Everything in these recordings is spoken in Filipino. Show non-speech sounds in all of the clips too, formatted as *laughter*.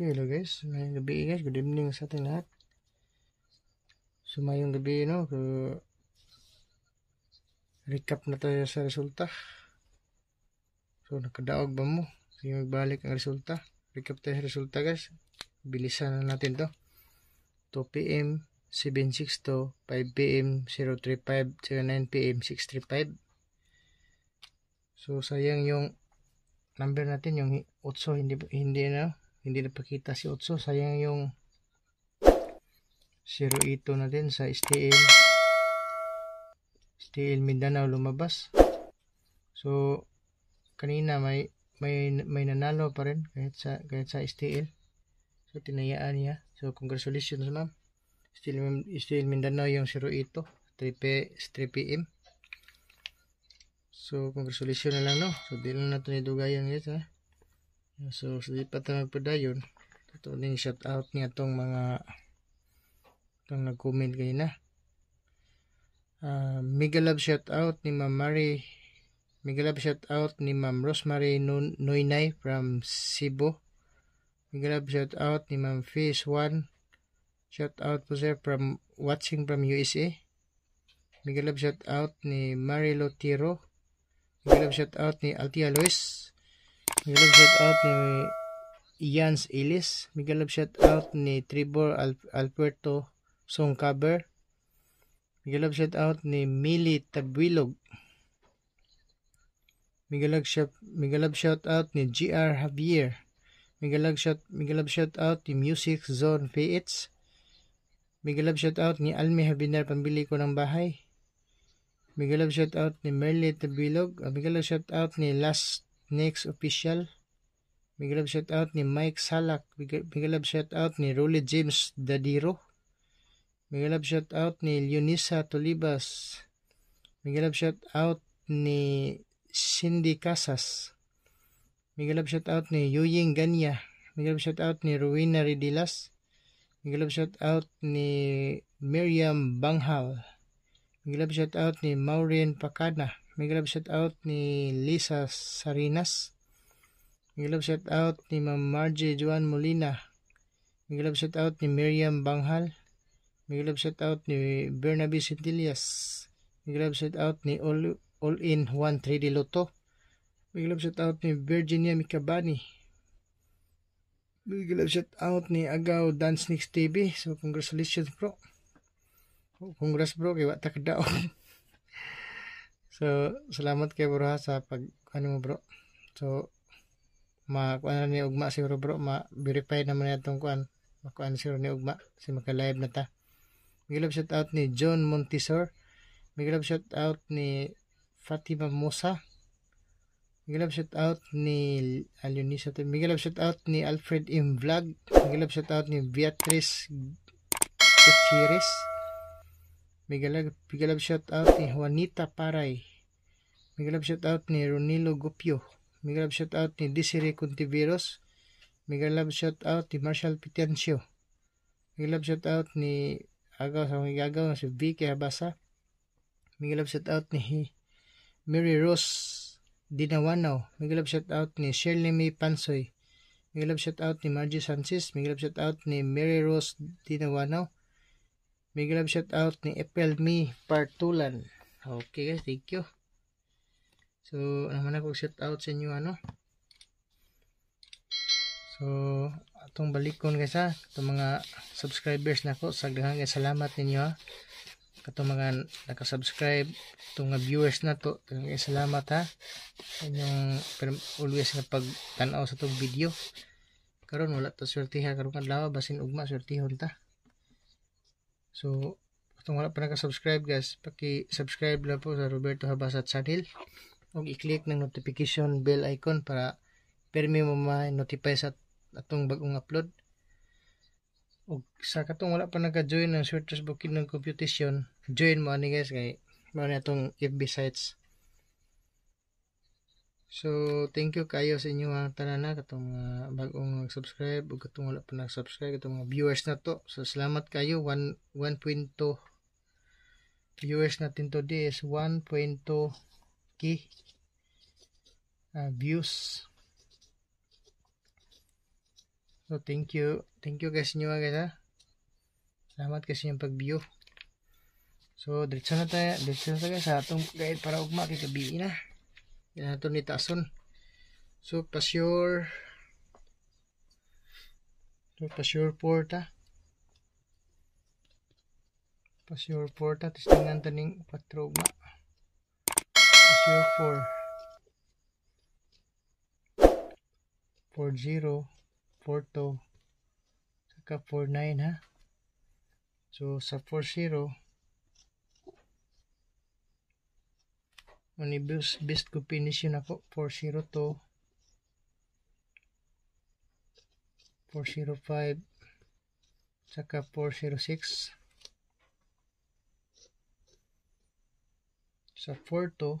Okay, hello guys. Ngayong gabi guys. Good evening sa ating lahat. So, ngayong gabi, no, so, recap na tayo sa resulta. So, nakadaog ba mo? Sige, magbalik ang resulta. Recap tayo sa resulta guys. Bilisan na natin to. 2 p.m. 762, 5 p.m. 035, 09 p.m. 635. So, sayang yung number natin, yung 8, hindi, hindi na hindi napakita si Otso sayang yung 08 na din sa STL STL Mindanao lumabas so kanina may may may nanalo pa rin kahit sa kahit sa STL so tinayaan niya so congratulations ma'am STL, STL Mindanao yung 08 3 p.m. So, congratulations na lang, no? So, di lang natin idugayan guys, ha? So, so, lipat na magpadayon, tutuling shout out niya itong mga itong nag-comment kayo na. Uh, mega shout out ni Ma'am Mary mega shout out ni Ma'am Rosemary Noynay from Cebu mega shout out ni Ma'am Fish 1. shout out po sir from watching from USA mega shout out ni Mary Lotiro mega shout out ni Altia Luis Migalab shout out ni Jans Ellis. Migalab shout out ni Trevor Al Alberto Songcaber. Migalab shout out ni Mili Tabuilog. Migalab shout, migalab shout out ni GR Javier. Migalab shout, migalab shout out ni Music Zone Fates. Migalab shout out ni Almi Habinar pambili ko ng bahay. Migalab shout out ni Merle Tabilog. Migalab shout out ni Last Next official. Big love shout out ni Mike Salak. Big, big love shout out ni Rolly James Dadiro. Big love shout out ni Leonisa Tolibas. Big love shout out ni Cindy Casas. Big love shout out ni Yuying Ganya. Big love shout out ni Rowena Ridilas. Big love shout out ni Miriam Banghal. Big love shout out ni Maureen Pakana. May love shout out ni Lisa Sarinas. May love shout out ni Ma'am Margie Juan Molina. May love shout out ni Miriam Banghal. May love shout out ni Bernabe Centillas. May love shout out ni All, All In Juan 3D Loto. May love shout out ni Virginia Mikabani. Big love shout out ni Agaw Dance Next TV. So congratulations bro. Oh, congrats bro kay wa ta kadaog. *laughs* So, salamat kay bro ha sa pag ano mo bro. So, makuha na ni ugma siguro bro, ma-verify naman na itong kuan. Makuha na siguro ni ugma kasi magka-live na ta. Migilab shout out ni John Montisor. Migilab shout out ni Fatima Musa. Migilab shout out ni Alionisa. Migilab shout out ni Alfred M. Vlog. Migilab shout out ni Beatrice Gutierrez. Migilab, migilab shout out ni Juanita Paray. Mega love shout out ni Ronilo Gupio. Mega love shout out ni Desiree Contiveros. Mega love shout out ni Marshall Pitancio. Mega love shout out ni Agaw sa mga agaw si Vicky Habasa. Mega love shout out ni Mary Rose Dinawanaw. Mega love shout out ni Shirley May Pansoy. Mega love shout out ni Margie Sanchez. Mega love shout out ni Mary Rose Dinawanaw. Mega love shout out ni Epel Me Partulan. Okay guys, thank you. So, ano man ako shout out sa inyo ano. So, atong balikon guys ha. Itong mga subscribers nako, sagdahan guys salamat ninyo ha. Katong mga naka-subscribe, itong mga viewers na to, guys salamat ha. Inyong always nga pagtan-aw sa tong video. Karon wala to swertiha karon kadlaw basin ugma swertihon ta. So, atong wala pa naka-subscribe guys, paki-subscribe na po sa Roberto Habasat channel ug i-click ng notification bell icon para permi mo ma-notify sa atong bagong upload ug sa katong wala pa nagka-join ng Searchers Bukid ng Computation join mo ani guys kay mao na atong FB sites So, thank you kayo sa inyo ang tanana katong mga uh, bagong nag-subscribe o katong wala pa nag-subscribe katong mga viewers na to. So, salamat kayo. 1.2 viewers natin today is 1.2 k uh, views so thank you thank you guys nyo guys ha salamat kasi yung pag view so diretso na tayo diretso na tayo sa atong guide para ugma kay gabi na yan na ni Tason so pasyur so pasyur porta pasyur porta tapos tingnan ito ning patrugma ratio 4 4 0 4 2 saka 4 9 ha so sa 4 0 Unibus best ko finish yun ako 402 405 saka 406 sa 42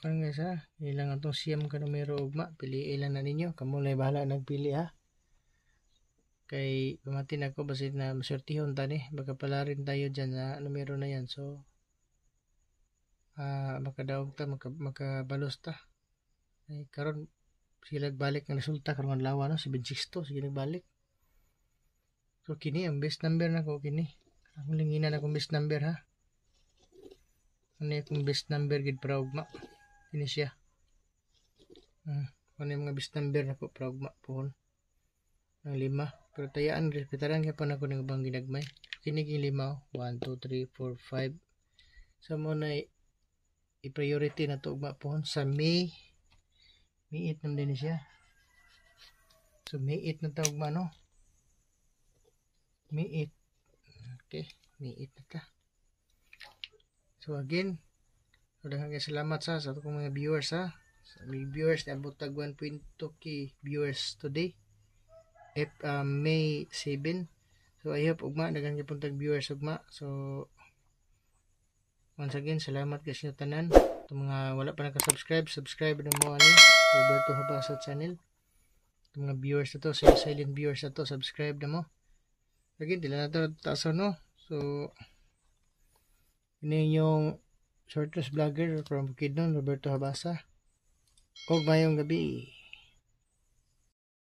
Ang guys ilang atong siyam ka numero ugma, pili ilan na ninyo. Kamo na bahala nagpili ha. Kay pamatin ako basit na masortihon tani, baka pala rin tayo diyan na numero na yan. So ah uh, makadaog ta maka, makabalos ta. Ay karon sila balik ang resulta karon lawa no 762 to sige nagbalik. So kini ang best number na ko kini. Ang na akong best number ha. Ano yung best number gid para ugma ini siya uh, ano yung mga bis number na po proud mapuhon ang lima pero tayaan respetaran kaya pa na ko ng ginagmay kinig lima 1, 2, 3, 4, 5 so mo na i-priority na to mapuhon sa May May 8 naman din siya so May 8 na tawag no May 8 okay May 8 na ta so again Daghang kay salamat sa sa akong mga viewers ha. Sa mga viewers na abot 1.2k viewers today. If, uh, May 7. So I hope ugma daghang kay puntag viewers ugma. So once again salamat guys nyo tanan. Sa mga wala pa naka-subscribe, subscribe na mo ani. Roberto Habasa channel. Sa mga viewers na to, sa silent viewers na to, subscribe na mo. Again, dila na to taso no. So, yun yung Shortest vlogger from Kidnon Roberto Habasa. Kog mayong gabi.